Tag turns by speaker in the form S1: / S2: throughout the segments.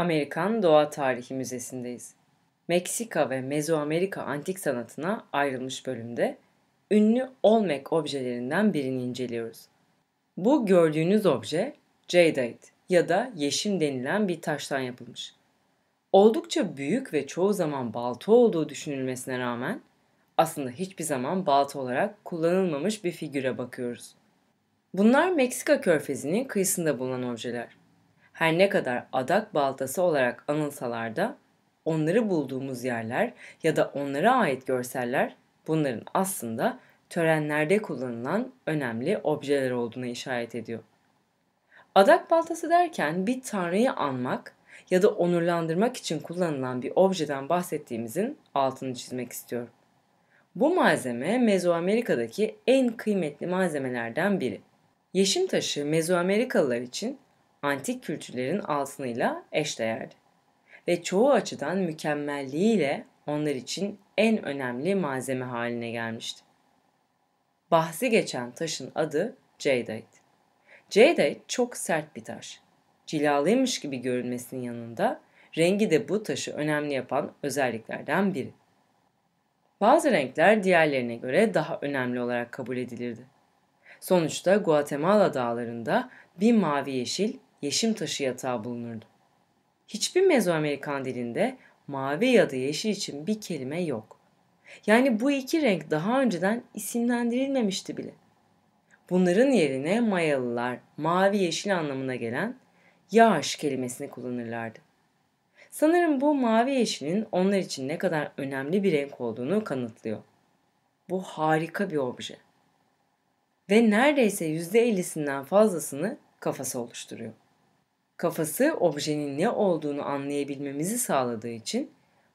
S1: Amerikan Doğa Tarihi Müzesi'ndeyiz. Meksika ve Mezoamerika antik sanatına ayrılmış bölümde ünlü Olmec objelerinden birini inceliyoruz. Bu gördüğünüz obje jadeite ya da yeşim denilen bir taştan yapılmış. Oldukça büyük ve çoğu zaman balta olduğu düşünülmesine rağmen aslında hiçbir zaman balta olarak kullanılmamış bir figüre bakıyoruz. Bunlar Meksika körfezinin kıyısında bulunan objeler her ne kadar adak baltası olarak anılsalar da onları bulduğumuz yerler ya da onlara ait görseller bunların aslında törenlerde kullanılan önemli objeler olduğuna işaret ediyor. Adak baltası derken bir tanrıyı anmak ya da onurlandırmak için kullanılan bir objeden bahsettiğimizin altını çizmek istiyorum. Bu malzeme Mezoamerika'daki en kıymetli malzemelerden biri. Yeşim taşı Mezoamerikalılar için antik kültürlerin altınıyla eşdeğerdi ve çoğu açıdan mükemmelliğiyle onlar için en önemli malzeme haline gelmişti. Bahsi geçen taşın adı Jadeite. Jadeite çok sert bir taş. Cilalıymış gibi görünmesinin yanında rengi de bu taşı önemli yapan özelliklerden biri. Bazı renkler diğerlerine göre daha önemli olarak kabul edilirdi. Sonuçta Guatemala dağlarında bir mavi yeşil, yeşim taşı yatağı bulunurdu. Hiçbir Mezoamerikan dilinde mavi ya da yeşil için bir kelime yok. Yani bu iki renk daha önceden isimlendirilmemişti bile. Bunların yerine Mayalılar mavi yeşil anlamına gelen yağış kelimesini kullanırlardı. Sanırım bu mavi yeşilin onlar için ne kadar önemli bir renk olduğunu kanıtlıyor. Bu harika bir obje. Ve neredeyse %50'sinden fazlasını kafası oluşturuyor. Kafası objenin ne olduğunu anlayabilmemizi sağladığı için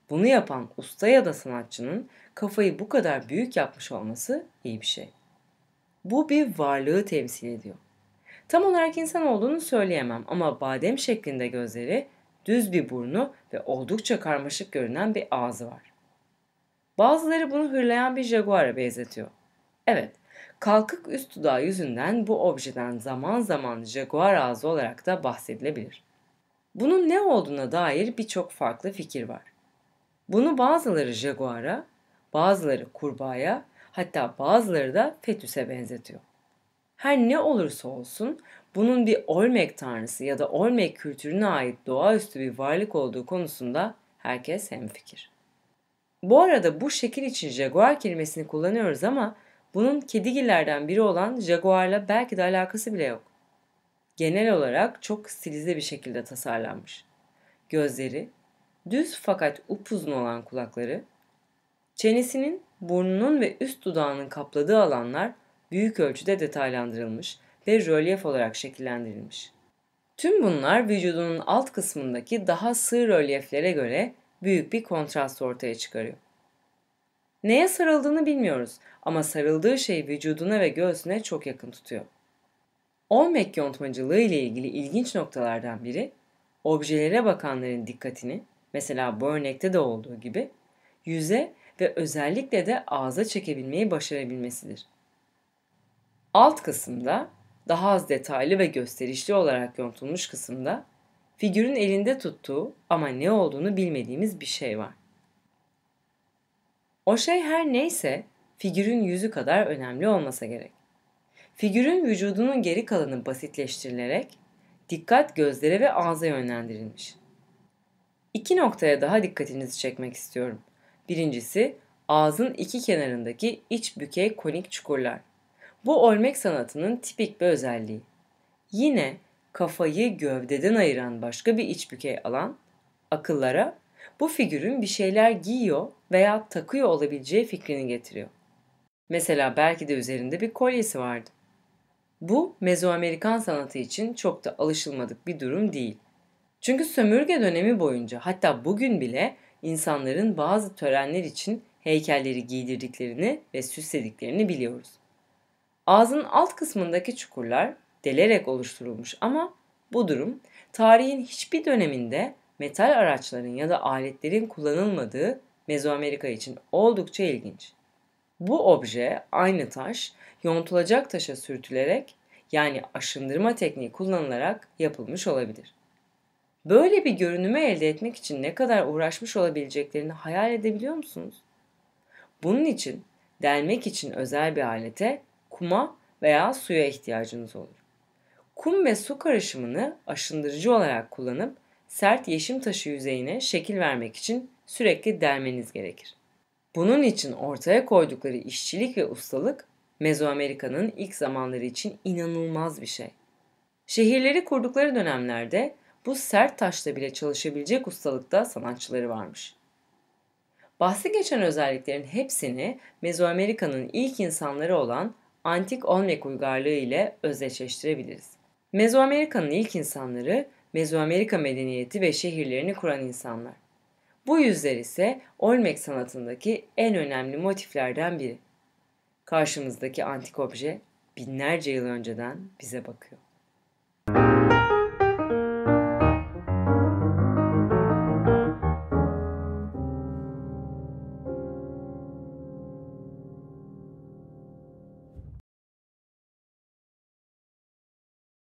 S1: bunu yapan usta ya da sanatçının kafayı bu kadar büyük yapmış olması iyi bir şey. Bu bir varlığı temsil ediyor. Tam olarak insan olduğunu söyleyemem ama badem şeklinde gözleri, düz bir burnu ve oldukça karmaşık görünen bir ağzı var. Bazıları bunu hırlayan bir jaguara benzetiyor. Evet, Kalkık üst dudağı yüzünden bu objeden zaman zaman jaguar ağzı olarak da bahsedilebilir. Bunun ne olduğuna dair birçok farklı fikir var. Bunu bazıları jaguara, bazıları kurbağaya, hatta bazıları da fetüse benzetiyor. Her ne olursa olsun bunun bir Olmek tanrısı ya da Olmek kültürüne ait doğaüstü bir varlık olduğu konusunda herkes hemfikir. Bu arada bu şekil için jaguar kelimesini kullanıyoruz ama bunun kedigillerden biri olan Jaguar'la belki de alakası bile yok. Genel olarak çok stilize bir şekilde tasarlanmış. Gözleri, düz fakat upuzun olan kulakları, çenesinin, burnunun ve üst dudağının kapladığı alanlar büyük ölçüde detaylandırılmış ve rölyef olarak şekillendirilmiş. Tüm bunlar vücudunun alt kısmındaki daha sığ rölyeflere göre büyük bir kontrast ortaya çıkarıyor. Neye sarıldığını bilmiyoruz ama sarıldığı şey vücuduna ve göğsüne çok yakın tutuyor. Olmek yontmacılığı ile ilgili ilginç noktalardan biri, objelere bakanların dikkatini, mesela bu örnekte de olduğu gibi, yüze ve özellikle de ağza çekebilmeyi başarabilmesidir. Alt kısımda, daha az detaylı ve gösterişli olarak yontulmuş kısımda, figürün elinde tuttuğu ama ne olduğunu bilmediğimiz bir şey var. O şey her neyse figürün yüzü kadar önemli olmasa gerek. Figürün vücudunun geri kalanı basitleştirilerek dikkat gözlere ve ağza yönlendirilmiş. İki noktaya daha dikkatinizi çekmek istiyorum. Birincisi ağzın iki kenarındaki iç bükey konik çukurlar. Bu olmek sanatının tipik bir özelliği. Yine kafayı gövdeden ayıran başka bir iç bükey alan akıllara bu figürün bir şeyler giyiyor veya takıyor olabileceği fikrini getiriyor. Mesela belki de üzerinde bir kolyesi vardı. Bu Mezoamerikan sanatı için çok da alışılmadık bir durum değil. Çünkü sömürge dönemi boyunca hatta bugün bile insanların bazı törenler için heykelleri giydirdiklerini ve süslediklerini biliyoruz. Ağzın alt kısmındaki çukurlar delerek oluşturulmuş ama bu durum tarihin hiçbir döneminde metal araçların ya da aletlerin kullanılmadığı Mezoamerika için oldukça ilginç. Bu obje, aynı taş, yontulacak taşa sürtülerek yani aşındırma tekniği kullanılarak yapılmış olabilir. Böyle bir görünümü elde etmek için ne kadar uğraşmış olabileceklerini hayal edebiliyor musunuz? Bunun için delmek için özel bir alete, kuma veya suya ihtiyacınız olur. Kum ve su karışımını aşındırıcı olarak kullanıp sert yeşim taşı yüzeyine şekil vermek için sürekli delmeniz gerekir. Bunun için ortaya koydukları işçilik ve ustalık Mezoamerika'nın ilk zamanları için inanılmaz bir şey. Şehirleri kurdukları dönemlerde bu sert taşla bile çalışabilecek ustalıkta sanatçıları varmış. Bahsi geçen özelliklerin hepsini Mezoamerika'nın ilk insanları olan antik Olmek uygarlığı ile özdeşleştirebiliriz. Mezoamerika'nın ilk insanları Mezoamerika medeniyeti ve şehirlerini kuran insanlar. Bu yüzler ise Olmek sanatındaki en önemli motiflerden biri. Karşımızdaki antik obje binlerce yıl önceden bize bakıyor.